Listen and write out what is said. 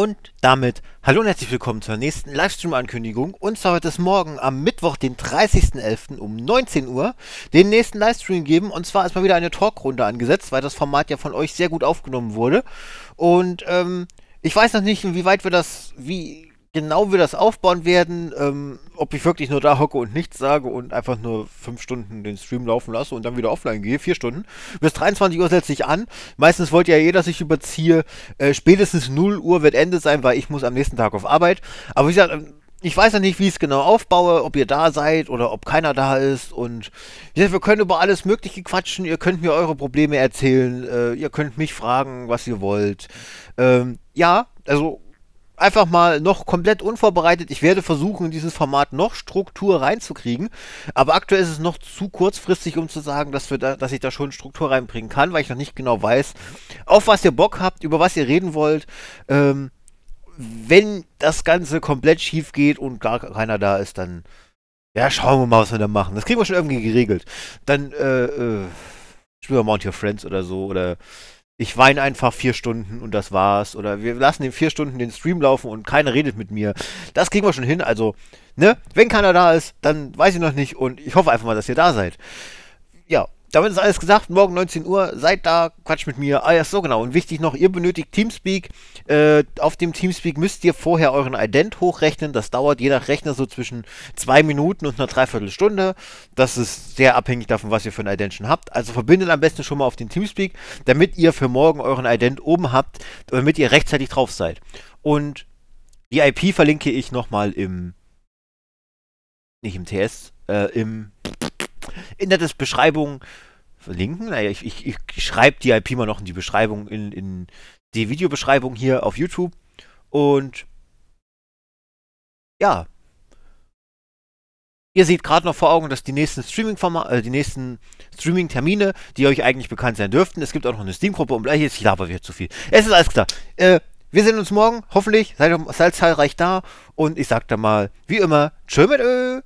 Und damit hallo und herzlich willkommen zur nächsten Livestream-Ankündigung. Und zwar wird es morgen am Mittwoch, den 30.11. um 19 Uhr den nächsten Livestream geben. Und zwar ist mal wieder eine Talkrunde angesetzt, weil das Format ja von euch sehr gut aufgenommen wurde. Und ähm, ich weiß noch nicht, inwieweit wir das, wie genau wir das aufbauen werden. Ähm, ob ich wirklich nur da hocke und nichts sage und einfach nur fünf Stunden den Stream laufen lasse und dann wieder offline gehe, vier Stunden. Bis 23 Uhr setze ich an. Meistens wollte ja jeder, eh, dass ich überziehe. Äh, spätestens 0 Uhr wird Ende sein, weil ich muss am nächsten Tag auf Arbeit. Aber wie gesagt, ähm, ich weiß ja nicht, wie ich es genau aufbaue, ob ihr da seid oder ob keiner da ist. Und wie wir können über alles Mögliche quatschen. Ihr könnt mir eure Probleme erzählen. Äh, ihr könnt mich fragen, was ihr wollt. Ähm, ja, also einfach mal noch komplett unvorbereitet. Ich werde versuchen, in dieses Format noch Struktur reinzukriegen. Aber aktuell ist es noch zu kurzfristig, um zu sagen, dass, wir da, dass ich da schon Struktur reinbringen kann, weil ich noch nicht genau weiß, auf was ihr Bock habt, über was ihr reden wollt. Ähm, wenn das Ganze komplett schief geht und gar keiner da ist, dann ja, schauen wir mal, was wir da machen. Das kriegen wir schon irgendwie geregelt. Dann äh, äh, spielen wir Mount Your Friends oder so oder ich weine einfach vier Stunden und das war's. Oder wir lassen in vier Stunden den Stream laufen und keiner redet mit mir. Das kriegen wir schon hin. Also, ne, wenn keiner da ist, dann weiß ich noch nicht und ich hoffe einfach mal, dass ihr da seid. Ja, damit ist alles gesagt. Morgen 19 Uhr, seid da, quatsch mit mir. Ah ja, so genau. Und wichtig noch, ihr benötigt Teamspeak. Äh, auf dem Teamspeak müsst ihr vorher euren Ident hochrechnen. Das dauert je nach Rechner so zwischen zwei Minuten und einer Dreiviertelstunde. Das ist sehr abhängig davon, was ihr für ein Ident schon habt. Also verbindet am besten schon mal auf den Teamspeak, damit ihr für morgen euren Ident oben habt, damit ihr rechtzeitig drauf seid. Und die IP verlinke ich nochmal im, nicht im TS, äh, im in der Beschreibung verlinken. Naja, ich, ich, ich schreibe die IP mal noch in die Beschreibung, in, in die Videobeschreibung hier auf YouTube. Und ja. Ihr seht gerade noch vor Augen, dass die nächsten Streaming-Termine, äh, die, Streaming die euch eigentlich bekannt sein dürften, es gibt auch noch eine Steam-Gruppe und gleich ist, jetzt laber wir zu viel. Es ist alles klar. Äh, wir sehen uns morgen, hoffentlich. Seid, seid zahlreich da und ich sag dann mal, wie immer, tschö mit Ö.